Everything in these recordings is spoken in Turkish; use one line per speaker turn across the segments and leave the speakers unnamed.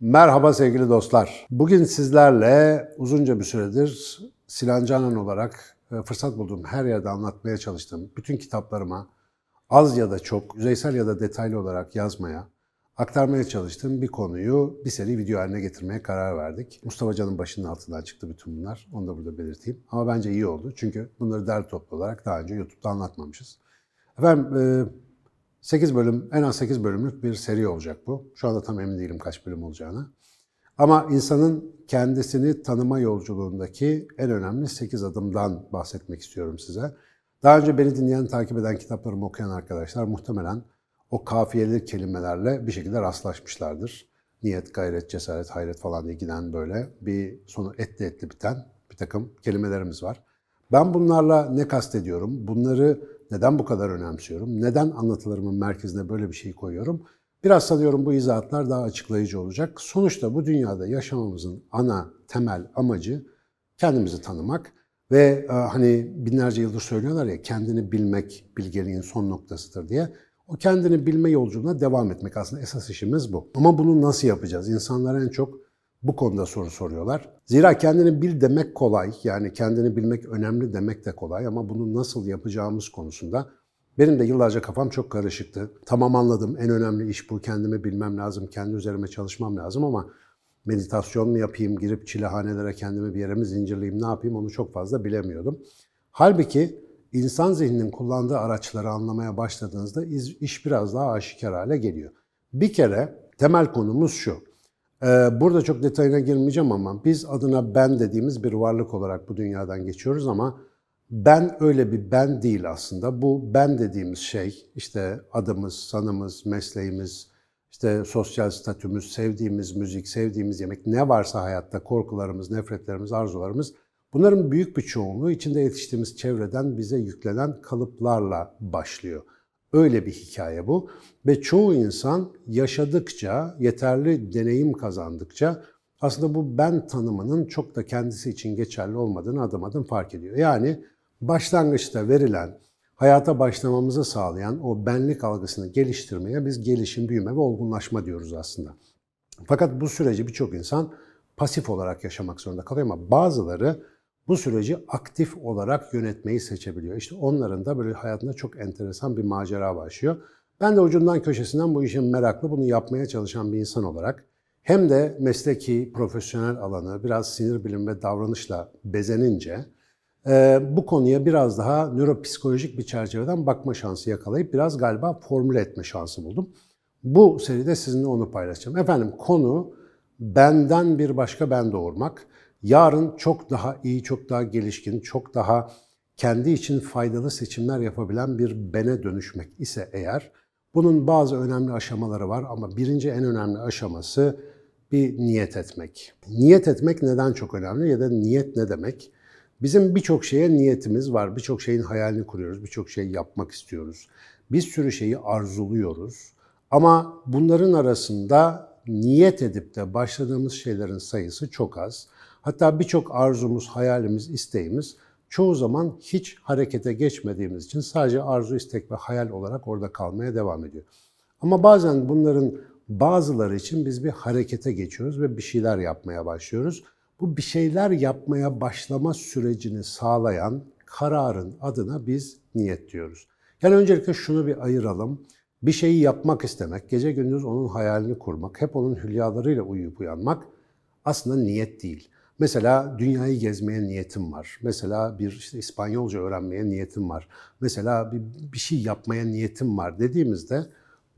Merhaba sevgili dostlar. Bugün sizlerle uzunca bir süredir Sinan Canan olarak e, fırsat bulduğum her yerde anlatmaya çalıştım, bütün kitaplarıma az ya da çok, yüzeysel ya da detaylı olarak yazmaya, aktarmaya çalıştığım bir konuyu bir seri video haline getirmeye karar verdik. Mustafa Can'ın başının altından çıktı bütün bunlar. Onu da burada belirteyim. Ama bence iyi oldu. Çünkü bunları derli toplu olarak daha önce YouTube'da anlatmamışız. Efendim e, 8 bölüm, en az 8 bölümlük bir seri olacak bu. Şu anda tam emin değilim kaç bölüm olacağını. Ama insanın kendisini tanıma yolculuğundaki en önemli 8 adımdan bahsetmek istiyorum size. Daha önce beni dinleyen, takip eden, kitaplarımı okuyan arkadaşlar muhtemelen o kafiyeli kelimelerle bir şekilde rastlaşmışlardır. Niyet, gayret, cesaret, hayret falan diye giden böyle bir sonu etli etli biten bir takım kelimelerimiz var. Ben bunlarla ne kastediyorum? Bunları neden bu kadar önemsiyorum? Neden anlatılarımın merkezine böyle bir şey koyuyorum? Biraz sanıyorum bu izahatlar daha açıklayıcı olacak. Sonuçta bu dünyada yaşamamızın ana temel amacı kendimizi tanımak ve e, hani binlerce yıldır söylüyorlar ya kendini bilmek bilgeliğin son noktasıdır diye. O kendini bilme yolculuğuna devam etmek aslında esas işimiz bu. Ama bunu nasıl yapacağız? İnsanlar en çok bu konuda soru soruyorlar. Zira kendini bil demek kolay, yani kendini bilmek önemli demek de kolay ama bunu nasıl yapacağımız konusunda benim de yıllarca kafam çok karışıktı. Tamam anladım, en önemli iş bu, kendimi bilmem lazım, kendi üzerime çalışmam lazım ama meditasyon mu yapayım, girip çilehanelere kendimi bir yere mi zincirleyeyim, ne yapayım onu çok fazla bilemiyordum. Halbuki insan zihninin kullandığı araçları anlamaya başladığınızda iş biraz daha aşikar hale geliyor. Bir kere temel konumuz şu. Ee, burada çok detayına girmeyeceğim ama biz adına ben dediğimiz bir varlık olarak bu dünyadan geçiyoruz ama ben öyle bir ben değil aslında. Bu ben dediğimiz şey işte adımız, sanımız, mesleğimiz, işte sosyal statümüz, sevdiğimiz müzik, sevdiğimiz yemek, ne varsa hayatta korkularımız, nefretlerimiz, arzularımız bunların büyük bir çoğunluğu içinde yetiştiğimiz çevreden bize yüklenen kalıplarla başlıyor. Öyle bir hikaye bu ve çoğu insan yaşadıkça, yeterli deneyim kazandıkça aslında bu ben tanımının çok da kendisi için geçerli olmadığını adım adım fark ediyor. Yani başlangıçta verilen, hayata başlamamızı sağlayan o benlik algısını geliştirmeye biz gelişim, büyüme ve olgunlaşma diyoruz aslında. Fakat bu süreci birçok insan pasif olarak yaşamak zorunda kalıyor ama bazıları bu süreci aktif olarak yönetmeyi seçebiliyor. İşte onların da böyle hayatında çok enteresan bir macera başlıyor. Ben de ucundan köşesinden bu işin meraklı, bunu yapmaya çalışan bir insan olarak hem de mesleki, profesyonel alanı biraz sinir bilim ve davranışla bezenince e, bu konuya biraz daha nöropsikolojik bir çerçeveden bakma şansı yakalayıp biraz galiba formüle etme şansı buldum. Bu seride sizinle onu paylaşacağım. Efendim konu benden bir başka ben doğurmak yarın çok daha iyi, çok daha gelişkin, çok daha kendi için faydalı seçimler yapabilen bir bene dönüşmek ise eğer, bunun bazı önemli aşamaları var ama birinci en önemli aşaması bir niyet etmek. Niyet etmek neden çok önemli ya da niyet ne demek? Bizim birçok şeye niyetimiz var, birçok şeyin hayalini kuruyoruz, birçok şey yapmak istiyoruz. Bir sürü şeyi arzuluyoruz ama bunların arasında niyet edip de başladığımız şeylerin sayısı çok az. Hatta birçok arzumuz, hayalimiz, isteğimiz çoğu zaman hiç harekete geçmediğimiz için sadece arzu, istek ve hayal olarak orada kalmaya devam ediyor. Ama bazen bunların bazıları için biz bir harekete geçiyoruz ve bir şeyler yapmaya başlıyoruz. Bu bir şeyler yapmaya başlama sürecini sağlayan kararın adına biz niyet diyoruz. Yani öncelikle şunu bir ayıralım. Bir şeyi yapmak istemek, gece gündüz onun hayalini kurmak, hep onun hülyalarıyla uyuyup uyanmak aslında niyet değil. Mesela dünyayı gezmeye niyetim var. Mesela bir işte İspanyolca öğrenmeye niyetim var. Mesela bir, bir şey yapmaya niyetim var dediğimizde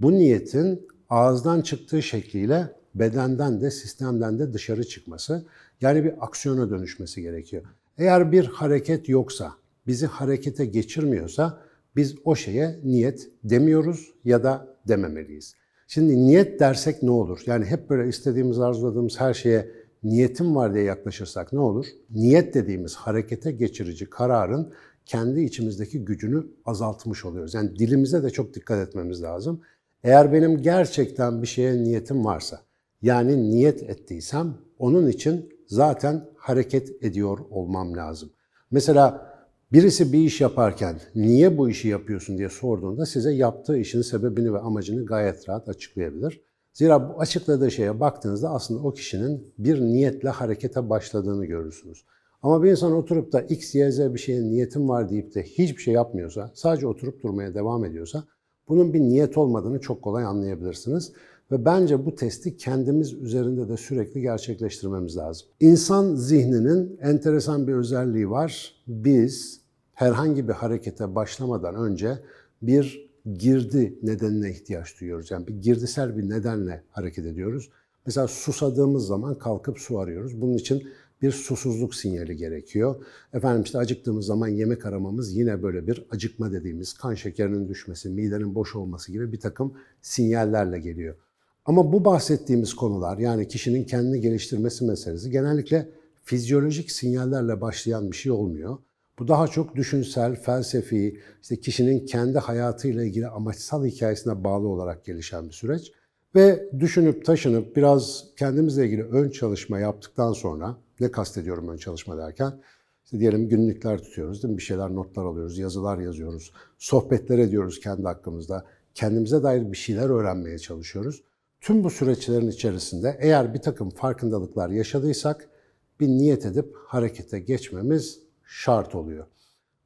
bu niyetin ağızdan çıktığı şekliyle bedenden de sistemden de dışarı çıkması yani bir aksiyona dönüşmesi gerekiyor. Eğer bir hareket yoksa, bizi harekete geçirmiyorsa biz o şeye niyet demiyoruz ya da dememeliyiz. Şimdi niyet dersek ne olur? Yani hep böyle istediğimiz, arzuladığımız her şeye niyetim var diye yaklaşırsak ne olur? Niyet dediğimiz harekete geçirici kararın kendi içimizdeki gücünü azaltmış oluyoruz. Yani dilimize de çok dikkat etmemiz lazım. Eğer benim gerçekten bir şeye niyetim varsa, yani niyet ettiysem onun için zaten hareket ediyor olmam lazım. Mesela birisi bir iş yaparken niye bu işi yapıyorsun diye sorduğunda size yaptığı işin sebebini ve amacını gayet rahat açıklayabilir. Zira bu açıkladığı şeye baktığınızda aslında o kişinin bir niyetle harekete başladığını görürsünüz. Ama bir insan oturup da X, Y, Z bir şeye niyetim var deyip de hiçbir şey yapmıyorsa, sadece oturup durmaya devam ediyorsa bunun bir niyet olmadığını çok kolay anlayabilirsiniz. Ve bence bu testi kendimiz üzerinde de sürekli gerçekleştirmemiz lazım. İnsan zihninin enteresan bir özelliği var. Biz herhangi bir harekete başlamadan önce bir girdi nedenine ihtiyaç duyuyoruz. Yani bir girdisel bir nedenle hareket ediyoruz. Mesela susadığımız zaman kalkıp su arıyoruz. Bunun için bir susuzluk sinyali gerekiyor. Efendim işte acıktığımız zaman yemek aramamız yine böyle bir acıkma dediğimiz kan şekerinin düşmesi, midenin boş olması gibi bir takım sinyallerle geliyor. Ama bu bahsettiğimiz konular yani kişinin kendini geliştirmesi meselesi genellikle fizyolojik sinyallerle başlayan bir şey olmuyor. Bu daha çok düşünsel, felsefi, işte kişinin kendi hayatıyla ilgili amaçsal hikayesine bağlı olarak gelişen bir süreç. Ve düşünüp taşınıp biraz kendimizle ilgili ön çalışma yaptıktan sonra, ne kastediyorum ön çalışma derken, işte diyelim günlükler tutuyoruz değil mi? Bir şeyler notlar alıyoruz, yazılar yazıyoruz, sohbetler ediyoruz kendi hakkımızda. Kendimize dair bir şeyler öğrenmeye çalışıyoruz. Tüm bu süreçlerin içerisinde eğer bir takım farkındalıklar yaşadıysak bir niyet edip harekete geçmemiz şart oluyor.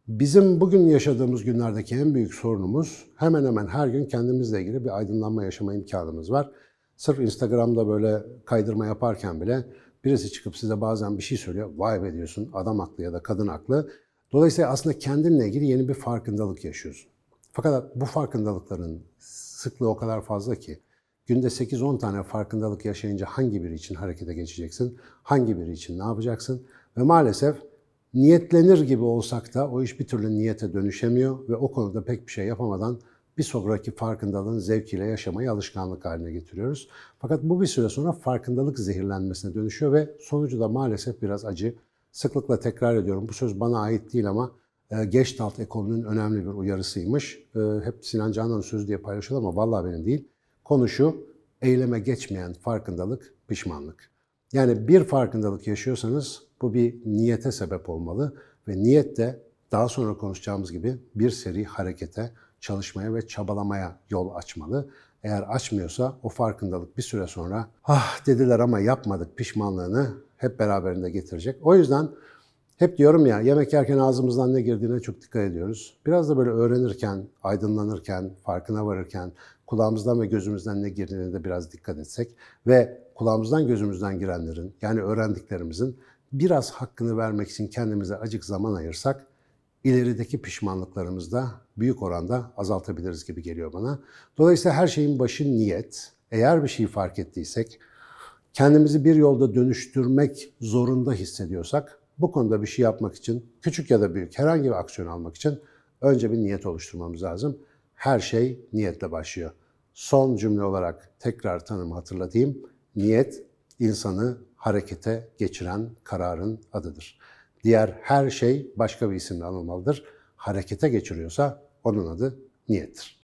Bizim bugün yaşadığımız günlerdeki en büyük sorunumuz hemen hemen her gün kendimizle ilgili bir aydınlanma yaşama imkanımız var. Sırf Instagram'da böyle kaydırma yaparken bile birisi çıkıp size bazen bir şey söylüyor. Vay be diyorsun adam haklı ya da kadın haklı. Dolayısıyla aslında kendinle ilgili yeni bir farkındalık yaşıyorsun. Fakat bu farkındalıkların sıklığı o kadar fazla ki günde 8-10 tane farkındalık yaşayınca hangi biri için harekete geçeceksin, hangi biri için ne yapacaksın ve maalesef niyetlenir gibi olsak da o iş bir türlü niyete dönüşemiyor ve o konuda pek bir şey yapamadan bir sonraki farkındalığın zevkiyle yaşamayı alışkanlık haline getiriyoruz. Fakat bu bir süre sonra farkındalık zehirlenmesine dönüşüyor ve sonucu da maalesef biraz acı. Sıklıkla tekrar ediyorum bu söz bana ait değil ama e, Geçtalt ekolünün önemli bir uyarısıymış. E, hep Sinan Canan'ın sözü diye paylaşılır ama vallahi benim değil. Konu eyleme geçmeyen farkındalık pişmanlık. Yani bir farkındalık yaşıyorsanız bu bir niyete sebep olmalı ve niyet de daha sonra konuşacağımız gibi bir seri harekete, çalışmaya ve çabalamaya yol açmalı. Eğer açmıyorsa o farkındalık bir süre sonra ah dediler ama yapmadık pişmanlığını hep beraberinde getirecek. O yüzden hep diyorum ya yemek yerken ağzımızdan ne girdiğine çok dikkat ediyoruz. Biraz da böyle öğrenirken, aydınlanırken, farkına varırken kulağımızdan ve gözümüzden ne girdiğine de biraz dikkat etsek ve kulağımızdan gözümüzden girenlerin yani öğrendiklerimizin biraz hakkını vermek için kendimize acık zaman ayırsak ilerideki pişmanlıklarımızı da büyük oranda azaltabiliriz gibi geliyor bana. Dolayısıyla her şeyin başı niyet. Eğer bir şey fark ettiysek, kendimizi bir yolda dönüştürmek zorunda hissediyorsak bu konuda bir şey yapmak için, küçük ya da büyük herhangi bir aksiyon almak için önce bir niyet oluşturmamız lazım. Her şey niyetle başlıyor. Son cümle olarak tekrar tanımı hatırlatayım niyet insanı harekete geçiren kararın adıdır. Diğer her şey başka bir isimle anılmalıdır. Harekete geçiriyorsa onun adı niyettir.